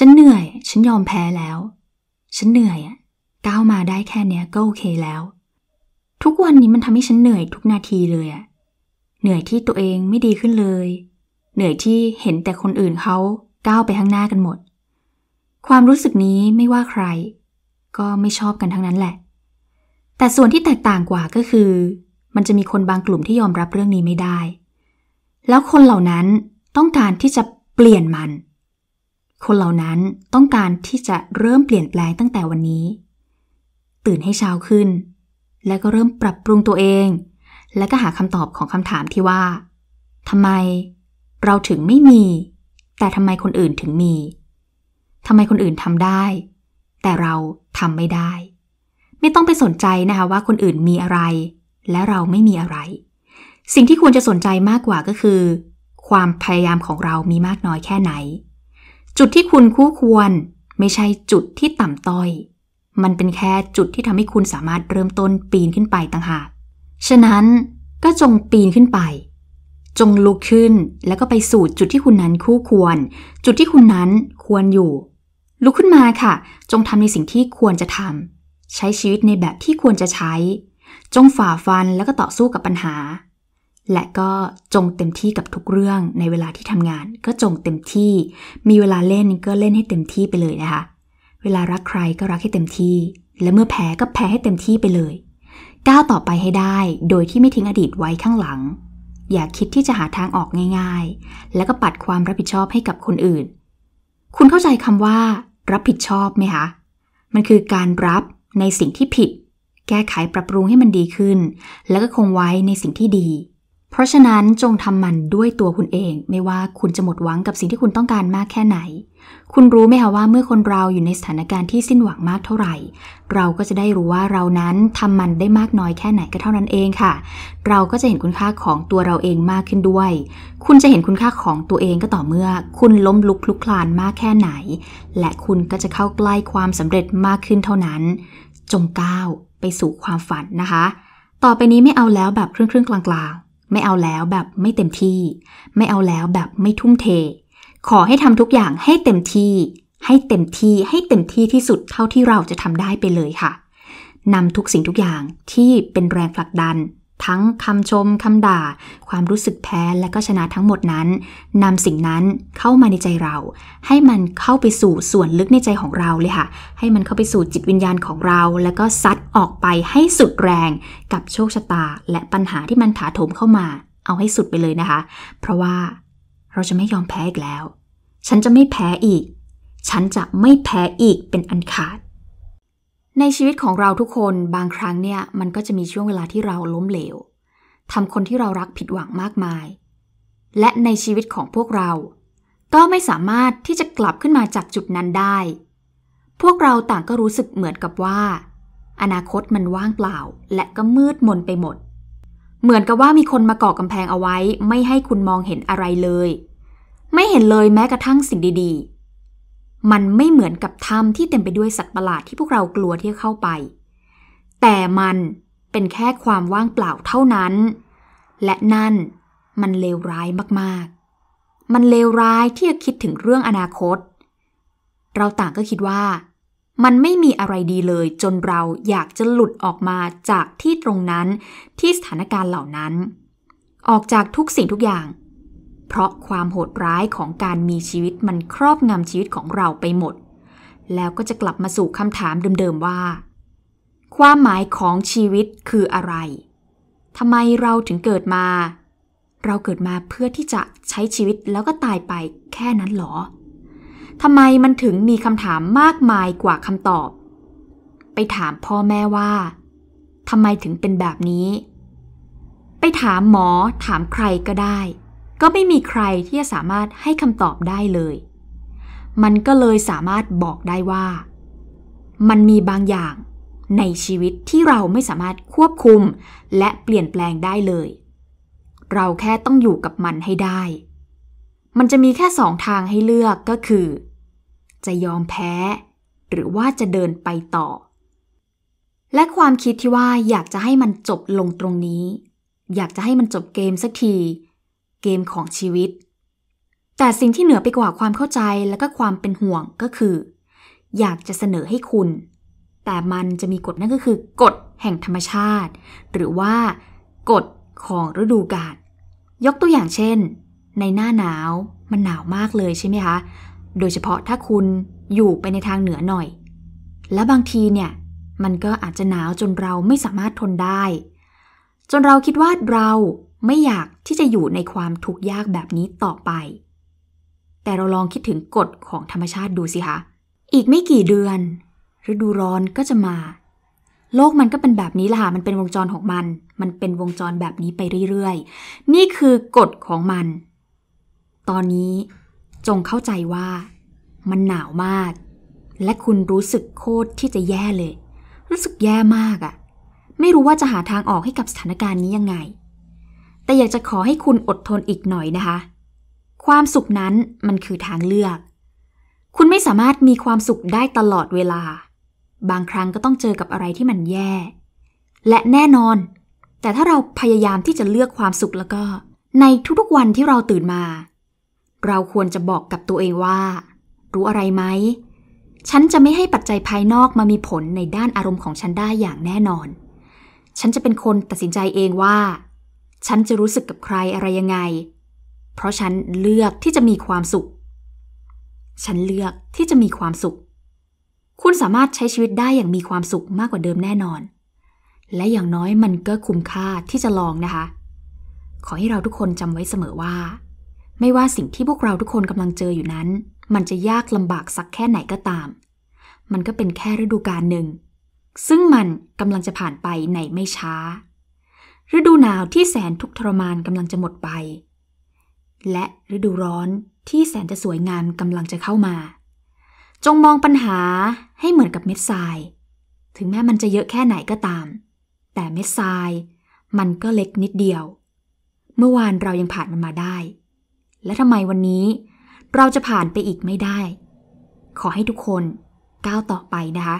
ฉันเหนื่อย ฉันยอมแพ้แล้ว ฉันเหนื่อยอะก้าวมาได้แค่เนี้ยก็โอเคแล้ว ทุกวันนี้มันทำให้ฉันเหนื่อยทุกนาทีเลยอะเหนื่อยที่ตัวเองไม่ดีขึ้นเลย เหนื่อยที่เห็นแต่คนอื่นเขาก้าวไปข้างหน้ากันหมด ความรู้สึกนี้ไม่ว่าใคร ก็ไม่ชอบกันทั้งนั้นแหละ แต่ส่วนที่แตกต่างกว่าก็คือ มันจะมีคนบางกลุ่มที่ยอมรับเรื่องนี้ไม่ได้ แล้วคนเหล่านั้นต้องการที่จะเปลี่ยนมันคนเหล่านั้นต้องการที่จะเริ่มเปลี่ยนแปลงตั้งแต่วันนี้ ตื่นให้เช้าขึ้น แล้วก็เริ่มปรับปรุงตัวเอง และก็หาคำตอบของคำถามที่ว่า ทำไมเราถึงไม่มี แต่ทำไมคนอื่นถึงมี ทำไมคนอื่นทำได้ แต่เราทำไม่ได้ ไม่ต้องไปสนใจนะคะว่าคนอื่นมีอะไร และเราไม่มีอะไร สิ่งที่ควรจะสนใจมากกว่าก็คือ ความพยายามของเรามีมากน้อยแค่ไหนจุดที่คุณคู่ควรไม่ใช่จุดที่ต่ำต้อย มันเป็นแค่จุดที่ทำให้คุณสามารถเริ่มต้นปีนขึ้นไปต่างหาก ฉะนั้นก็จงปีนขึ้นไป จงลุกขึ้นแล้วก็ไปสู่จุดที่คุณนั้นคู่ควร จุดที่คุณนั้นควรอยู่ ลุกขึ้นมาค่ะ จงทำในสิ่งที่ควรจะทำ ใช้ชีวิตในแบบที่ควรจะใช้ จงฝ่าฟันแล้วก็ต่อสู้กับปัญหาและก็จงเต็มที่กับทุกเรื่องในเวลาที่ทำงาน ก็จงเต็มที่ มีเวลาเล่นก็เล่นให้เต็มที่ไปเลยนะคะเวลารักใครก็รักให้เต็มที่ และเมื่อแพ้ ก็แพ้ให้เต็มที่ไปเลย ก้าวต่อไปให้ได้โดยที่ไม่ทิ้งอดีตไว้ข้างหลัง อย่าคิดที่จะหาทางออกง่ายๆ แล้วก็ปัดความรับผิดชอบให้กับคนอื่น คุณเข้าใจคำว่า รับผิดชอบไหมคะมันคือการรับในสิ่งที่ผิด แก้ไขปรับปรุงให้มันดีขึ้น แล้วก็คงไว้ในสิ่งที่ดีเพราะฉะนั้นจงทำมันด้วยตัวคุณเอง ไม่ว่าคุณจะหมดหวังกับสิ่งที่คุณต้องการมากแค่ไหน คุณรู้ไหมคะว่าเมื่อคนเรา อยู่ในสถานการณ์ที่สิ้นหวังมากเท่าไหร่ เราก็จะได้รู้ว่าเรานั้นทำมันได้มากน้อยแค่ไหนก็เท่านั้นเองค่ะ เราก็จะเห็นคุณค่าของตัวเราเองมากขึ้นด้วย คุณจะเห็นคุณค่าของตัวเองก็ต่อเมื่อ คุณล้มลุกคลุกคลานมากแค่ไหน และคุณก็จะเข้าใกล้ความสำเร็จมากขึ้นเท่านั้น จงก้าวไปสู่ความฝันนะคะ ต่อไปนี้ไม่เอาแล้วแบบครึ่งๆกลางๆไม่เอาแล้วแบบไม่เต็มที่ ไม่เอาแล้วแบบไม่ทุ่มเท ขอให้ทำทุกอย่างให้เต็มที่ ให้เต็มที่ให้เต็มที่ที่สุดเท่าที่เราจะทำได้ไปเลยค่ะนำทุกสิ่งทุกอย่างที่เป็นแรงผลักดันทั้งคำชมคำด่า ความรู้สึกแพ้ และก็ชนะทั้งหมดนั้นนำสิ่งนั้นเข้ามาในใจเรา ให้มันเข้าไปสู่ส่วนลึกในใจของเราเลยค่ะให้มันเข้าไปสู่จิตวิญญาณของเรา แล้วก็ซัดออกไปให้สุดแรงกับโชคชะตา และปัญหาที่มันถาโถมเข้ามา เอาให้สุดไปเลยนะคะ เพราะว่าเราจะไม่ยอมแพ้อีกแล้ว ฉันจะไม่แพ้อีก ฉันจะไม่แพ้อีกเป็นอันขาดในชีวิตของเราทุกคนบางครั้งเนี่ยมันก็จะมีช่วงเวลาที่เราล้มเหลวทำคนที่เรารักผิดหวังมากมาย และในชีวิตของพวกเรา ก็ไม่สามารถที่จะกลับขึ้นมาจากจุดนั้นได้ พวกเราต่างก็รู้สึกเหมือนกับว่า อนาคตมันว่างเปล่า และก็มืดมนไปหมด เหมือนกับว่ามีคนมาก่อกำแพงเอาไว้ ไม่ให้คุณมองเห็นอะไรเลย ไม่เห็นเลยแม้กระทั่งสิ่งดี ๆมันไม่เหมือนกับถ้ำที่เต็มไปด้วยสัตว์ประหลาดที่พวกเรากลัวที่จะเข้าไป แต่มันเป็นแค่ความว่างเปล่าเท่านั้น และนั่นมันเลวร้ายมาก ๆ มันเลวร้ายที่จะคิดถึงเรื่องอนาคต เราต่างก็คิดว่ามันไม่มีอะไรดีเลย จนเราอยากจะหลุดออกมาจากที่ตรงนั้นที่สถานการณ์เหล่านั้น ออกจากทุกสิ่งทุกอย่างเพราะความโหดร้ายของการมีชีวิตมันครอบงำชีวิตของเราไปหมด แล้วก็จะกลับมาสู่คำถามเดิมๆว่า ความหมายของชีวิตคืออะไร ทำไมเราถึงเกิดมา เราเกิดมาเพื่อที่จะใช้ชีวิตแล้วก็ตายไปแค่นั้นหรอ ทำไมมันถึงมีคำถามมากมายกว่าคำตอบ ไปถามพ่อแม่ว่าทำไมถึงเป็นแบบนี้ ไปถามหมอถามใครก็ได้ก็ไม่มีใครที่จะสามารถให้คำตอบได้เลย มันก็เลยสามารถบอกได้ว่า มันมีบางอย่างในชีวิตที่เราไม่สามารถควบคุม และเปลี่ยนแปลงได้เลย เราแค่ต้องอยู่กับมันให้ได้ มันจะมีแค่สองทางให้เลือกก็คือ จะยอมแพ้ หรือว่าจะเดินไปต่อ และความคิดที่ว่าอยากจะให้มันจบลงตรงนี้ อยากจะให้มันจบเกมสักทีเกมของชีวิต แต่สิ่งที่เหนือไปกว่าความเข้าใจและก็ความเป็นห่วงก็คือ อยากจะเสนอให้คุณ แต่มันจะมีกฎนั่นก็คือ กฎแห่งธรรมชาติ หรือว่ากฎของฤดูกาล ยกตัวอย่างเช่น ในหน้าหนาวมันหนาวมากเลยใช่ไหมคะ โดยเฉพาะถ้าคุณอยู่ไปในทางเหนือหน่อย และบางทีเนี่ย มันก็อาจจะหนาวจนเราไม่สามารถทนได้ จนเราคิดว่าเราไม่อยากที่จะอยู่ในความทุกข์ยากแบบนี้ต่อไป แต่เราลองคิดถึงกฎของธรรมชาติดูสิคะ อีกไม่กี่เดือน ฤดูร้อนก็จะมา โลกมันก็เป็นแบบนี้ละค่ะ มันเป็นวงจรของมัน มันเป็นวงจรแบบนี้ไปเรื่อยๆ นี่คือกฎของมัน ตอนนี้จงเข้าใจว่ามันหนาวมาก และคุณรู้สึกโคตรที่จะแย่เลย รู้สึกแย่มากอะ่ะ ไม่รู้ว่าจะหาทางออกให้กับสถานการณ์นี้ยังไงแต่อยากจะขอให้คุณอดทนอีกหน่อยนะคะ ความสุขนั้นมันคือทางเลือก คุณไม่สามารถมีความสุขได้ตลอดเวลา บางครั้งก็ต้องเจอกับอะไรที่มันแย่ และแน่นอน แต่ถ้าเราพยายามที่จะเลือกความสุขแล้วก็ ในทุกๆวันที่เราตื่นมา เราควรจะบอกกับตัวเองว่า รู้อะไรไหม ฉันจะไม่ให้ปัจจัยภายนอกมามีผลในด้านอารมณ์ของฉันได้อย่างแน่นอน ฉันจะเป็นคนตัดสินใจเองว่าฉันจะรู้สึกกับใครอะไรยังไง เพราะฉันเลือกที่จะมีความสุข ฉันเลือกที่จะมีความสุข คุณสามารถใช้ชีวิตได้อย่างมีความสุขมากกว่าเดิมแน่นอน และอย่างน้อยมันก็คุ้มค่าที่จะลองนะคะ ขอให้เราทุกคนจำไว้เสมอว่า ไม่ว่าสิ่งที่พวกเราทุกคนกำลังเจออยู่นั้น มันจะยากลำบากสักแค่ไหนก็ตาม มันก็เป็นแค่ฤดูกาลหนึ่ง ซึ่งมันกำลังจะผ่านไปในไม่ช้าฤดูหนาวที่แสนทุกทรมานกำลังจะหมดไป และฤดูร้อนที่แสนจะสวยงามกำลังจะเข้ามา จงมองปัญหาให้เหมือนกับเม็ดทราย ถึงแม้มันจะเยอะแค่ไหนก็ตาม แต่เม็ดทรายมันก็เล็กนิดเดียว เมื่อวานเรายังผ่านมันมาได้ และทำไมวันนี้เราจะผ่านไปอีกไม่ได้ ขอให้ทุกคนก้าวต่อไปนะคะ